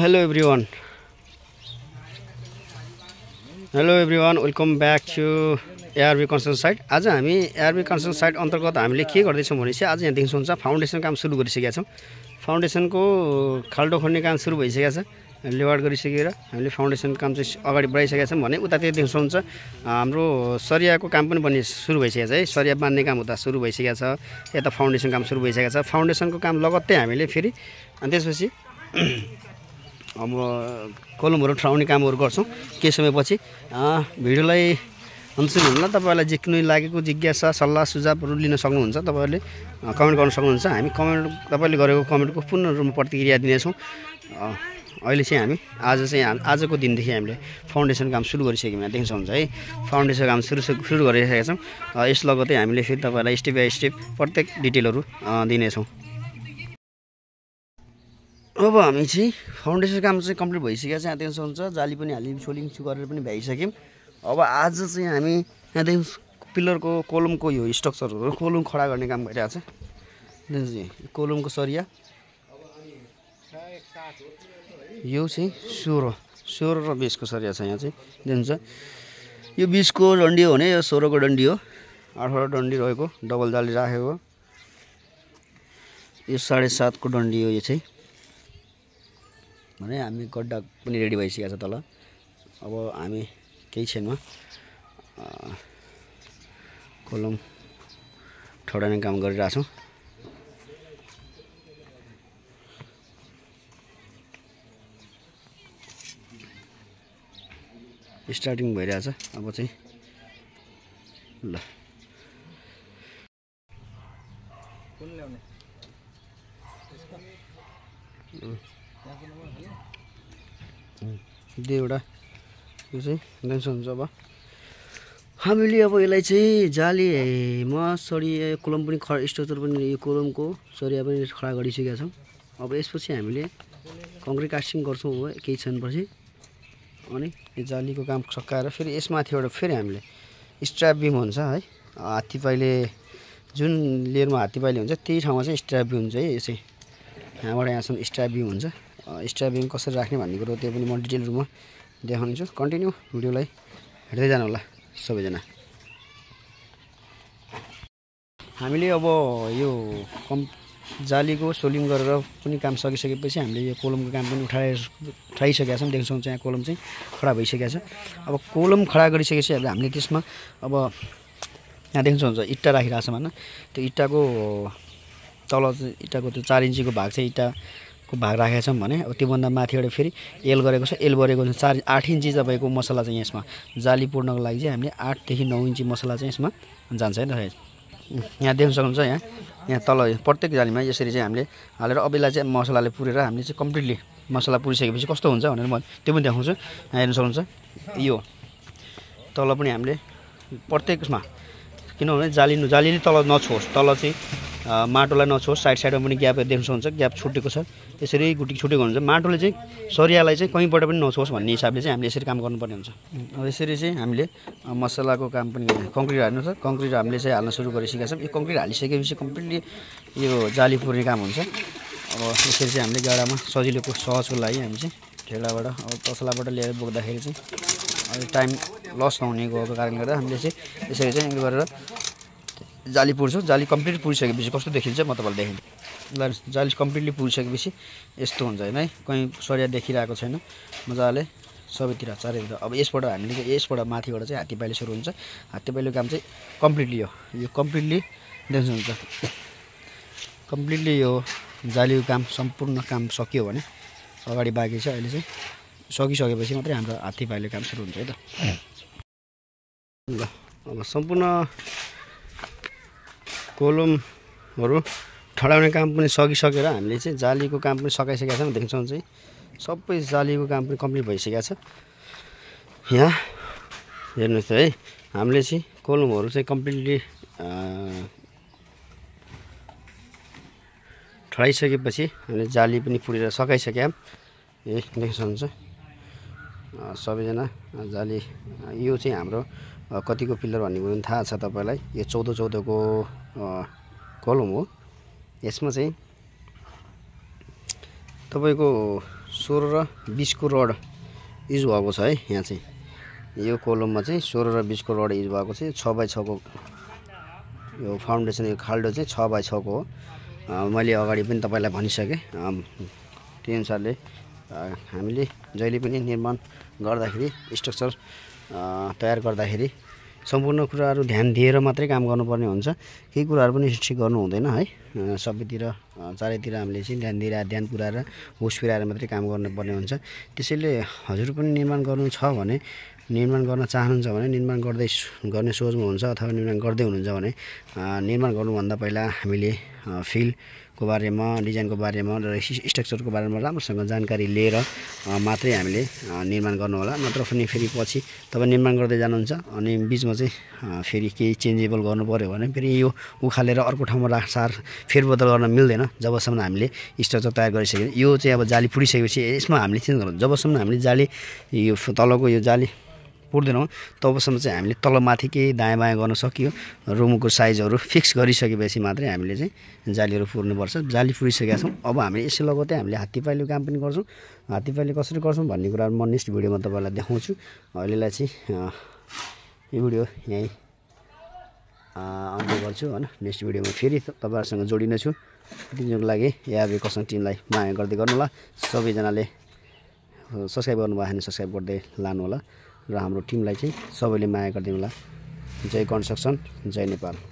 hello everyone hello everyone welcome back to ARB concern site आज हामी ARB concern site अन्तर्गत हामीले के गर्दैछौँ भने चाहिँ आज यहाँदेखि सुन्छ फाउन्डेसन काम सुरु गरिसकेका छौँ फाउन्डेसनको खाल्डो खोल्ने काम सुरु भइसकेको छ लेवाड गरिसकेर हामीले फाउन्डेसन काम चाहिँ अगाडि बढाइसकेका छौँ भने उतातिर देख्नुहुन्छ हाम्रो सरियाको काम पनि बन्ने सुरु भइसकेको छ है सरिया बाँध्ने काम उता सुरु भइसकेको छ यता फाउन्डेसन काम सुरु भइसकेको छ फाउन्डेसनको काम लगत्तै हामीले फेरि अनि त्यसपछि अब कलमहरू ठराउने कामहरू गर्छौँ केही समयपछि भिडियोलाई अन्तिम हुनुलाई तपाईँहरूलाई जे कुनै लागेको जिज्ञासा सल्लाह सुझावहरू लिन सक्नुहुन्छ तपाईँहरूले कमेन्ट गर्न सक्नुहुन्छ हामी कमेन्ट तपाईँले गरेको कमेन्टको पूर्ण रूपमा प्रतिक्रिया दिनेछौँ अहिले चाहिँ हामी आज चाहिँ आजको दिनदेखि हामीले फाउन्डेसन काम सुरु गरिसक्यौँ यहाँ देख्न सक्नुहुन्छ है फाउन्डेसन काम सुरु सुरु गरिसकेका छौँ यस लगतै हामीले फेरि तपाईँहरूलाई स्टेप बाई स्टेप प्रत्येक डिटेलहरू दिनेछौँ अब हामी चाहिँ फाउन्डेसन काम चाहिँ कम्प्लिट भइसकेको छ यहाँ देख्न जाली पनि छोलिङ छु गरेर पनि भ्याइसक्यौँ अब आज चाहिँ हामी यहाँदेखि पिलरको कोलमको यो स्ट्रक्चरहरू कोलम खडा गर्ने काम भइरहेको छ कोलमको सरिया यो चाहिँ सोह्र सोह्र र बिसको सरिया छ यहाँ चाहिँ देख्नुहुन्छ यो बिसको डन्डी हो भने यो सोह्रको डन्डी हो अठार डन्डी रहेको डबल जाली राखेको यो साढे सातको डन्डी हो यो चाहिँ भने हामी गड्डा पनि रेडी भइसकेको छ तल अब हामी केही क्षणमा कोलम ठडाने काम गरिरहेछौँ स्टार्टिङ भइरहेछ अब चाहिँ ल ल्याउने दुईवटा यो चाहिँ डेन्स हुन्छ अब हामीले अब यसलाई चाहिँ जाली जालीमा सरी कोलम पनि खडा स्ट्रक्चर पनि यो कोलमको सरिया पनि खडा गरिसकेका छौँ अब यसपछि हामीले कङ्क्रिट कास्टिङ गर्छौँ हो केही क्षणपछि अनि यो जालीको काम सकाएर फेरि यसमाथिबाट फेरि हामीले स्ट्राप बिम हुन्छ है हात्ती पाइले जुन लेयरमा हात्ती पाइले हुन्छ त्यही ठाउँमा चाहिँ स्ट्राप बिम हुन्छ है यसै यहाँबाट यहाँसम्म स्ट्राप बिम हुन्छ एक्स्ट्रा कसरी राख्ने भन्ने कुरो त्यो पनि म डिटेल रूपमा देखाउनेछु कन्टिन्यू भिडियोलाई हेर्दै जानु होला सबैजना हामीले अब यो कम् जालीको सोलिङ गरेर पनि काम सकिसकेपछि हामीले यो कोलमको काम पनि उठाए उठाइसकेका छौँ देख्छौँ चाहिँ यहाँ कोलम चाहिँ खडा भइसकेको छ अब कोलम खडा गरिसकेपछि अब हामीले त्यसमा अब यहाँ देख्छौँ सक्नुहुन्छ इट्टा राखिरहेको छौँ होइन त्यो इट्टाको तल इट्टाको त्यो चार इन्चीको भाग चाहिँ इट्टा को भाग राखेका छौँ भने त्योभन्दा माथिबाट फेरि एल गरेको छ एल गरेको छ चार आठ इन्ची तपाईँको मसला चाहिँ यसमा जाली पुर्नको लागि चाहिँ हामीले आठदेखि नौ इन्ची मसला चाहिँ यसमा जान्छ है त यहाँ देख्न सक्नुहुन्छ यहाँ यहाँ तल प्रत्येक जालीमा यसरी चाहिँ हामीले हालेर अबैलाई चाहिँ मसलाले पुरेर हामीले चाहिँ कम्प्लिटली मसला पुरिसकेपछि कस्तो हुन्छ भनेर म त्यो पनि देखाउँछु हेर्न सक्नुहुन्छ यो तल पनि हामीले प्रत्येक उसमा किनभने जाली जालीले तल नछोस् तल चाहिँ माटोलाई नछोस् साइड साइडमा पनि ग्याप देख्न सक्नुहुन्छ ग्याप छुटेको छ त्यसरी गुटी छुटेको हुन्छ माटोले चाहिँ सरियालाई चाहिँ कहीँबाट पनि नछोस् भन्ने हिसाबले चाहिँ हामीले यसरी काम गर्नुपर्ने हुन्छ अब यसरी चाहिँ हामीले मसलाको काम पनि कङ्क्रिट हाल्नु छ कङ्क्रिट हामीले चाहिँ हाल्न सुरु गरिसकेका छौँ यो कङ्क्रिट हालिसकेपछि कम्प्लिटली यो जाली पुर्ने काम हुन्छ अब यसरी चाहिँ हामीले गाडामा सजिलोको सहजको लागि हामी चाहिँ ठेलाबाट अब तसलाबाट ल्याएर बोक्दाखेरि चाहिँ टाइम लस नहुने गएको कारणले गर्दा हामीले चाहिँ यसरी चाहिँ गरेर जाली पुर्छ जाली कम्प्लिट पुरिसकेपछि कस्तो देखिन्छ म तपाईँलाई देखेँ जाली कम्प्लिटली पुरिसकेपछि यस्तो हुन्छ होइन है कहीँ सरिया देखिरहेको छैन मजाले सबैतिर चारैतिर अब यसबाट हामीले यसबाट माथिबाट चाहिँ हात्ती पाइलो सुरु हुन्छ हात्ती पाइलो काम चाहिँ कम्प्लिटली हो यो कम्प्लिटली हुन्छ कम्प्लिटली यो जालीको काम सम्पूर्ण काम सकियो भने अगाडि बाँकी छ अहिले चाहिँ सकिसकेपछि मात्रै हाम्रो हात्ती पाइलो काम सुरु हुन्छ है त ल अब सम्पूर्ण कोलमहरू ठडाउने काम पनि सकिसकेर हामीले चाहिँ जालीको काम पनि सकाइसकेका छौँ देख्छौँ चाहिँ सबै जालीको काम पनि कम्प्लिट भइसकेको छ यहाँ हेर्नुहोस् त है हामीले चाहिँ कोलमहरू चाहिँ कम्प्लिटली ठडाइसकेपछि हामीले जाली पनि पुरेर सकाइसक्यौँ ए सक्नुहुन्छ सबैजना जाली यो चाहिँ हाम्रो कतिको पिल्लर भन्ने कुरो पनि थाहा छ तपाईँलाई यो चौध चौधको कलम हो यसमा चाहिँ तपाईँको सोह्र र बिसको रड युज भएको छ है यहाँ चाहिँ यो कोलममा चाहिँ सोह्र र बिसको रड युज भएको चाहिँ छ बाई छको यो फाउन्डेसन यो खाल्डो चाहिँ छ बाई छको हो मैले अगाडि पनि तपाईँलाई भनिसकेँ त्यही अनुसारले हामीले जहिले पनि निर्माण गर्दाखेरि स्ट्रक्चर तयार गर्दाखेरि सम्पूर्ण कुराहरू ध्यान दिएर मात्रै काम गर्नुपर्ने हुन्छ केही कुराहरू पनि ठिक गर्नु हुँदैन है सबैतिर चारैतिर हामीले चाहिँ ध्यान दिएर ध्यान पुऱ्याएर होस पुऱ्याएर मात्रै काम गर्नुपर्ने हुन्छ त्यसैले हजुर पनि निर्माण गर्नु छ भने निर्माण गर्न चाहनुहुन्छ भने निर्माण गर्दै गर्ने सोचमा हुन्छ अथवा निर्माण गर्दै हुनुहुन्छ भने निर्माण गर्नुभन्दा पहिला हामीले फिल्डको बारेमा डिजाइनको बारेमा र स्ट्रक्चरको बारेमा राम्रोसँग जानकारी लिएर मात्रै हामीले निर्माण गर्नु होला नत्र पनि फेरि पछि तपाईँ निर्माण गर्दै जानुहुन्छ अनि बिचमा चाहिँ फेरि केही चेन्जेबल गर्नु पऱ्यो भने फेरि यो उखालेर अर्को ठाउँमा राख फेरबदल गर्न मिल्दैन जबसम्म हामीले स्ट्रक्चर तयार गरिसक्यो यो चाहिँ अब जाली पुडिसकेपछि यसमा हामीले चेन्ज गर्नु जबसम्म हामीले जाली यो तलको यो जाली पुर्दैनौँ तबसम्म चाहिँ हामीले तलमाथि केही दायाँ बायाँ गर्न सकियो रुमको साइजहरू फिक्स गरिसकेपछि मात्रै हामीले चाहिँ जालीहरू पुर्नुपर्छ जाली पुरिसकेका छौँ अब हामीले यसै लगतै हामीले हात्ती काम पनि गर्छौँ हात्ती कसरी गर्छौँ भन्ने कुराहरू म नेक्स्ट भिडियोमा तपाईँलाई देखाउँछु अहिलेलाई चाहिँ यो भिडियो यहीँ आउँदै गर्छु होइन नेक्स्ट भिडियोमा फेरि तपाईँहरूसँग जोडिनेछु तिनीहरूको लागि या कसम टिमलाई माया गर्दै गर्नु होला सबैजनाले सब्सक्राइब गर्नुभयो भने सब्सक्राइब गर्दै लानु होला र हाम्रो टिमलाई चाहिँ सबैले माया गरिदिनु जय कन्स्ट्रक्सन जय नेपाल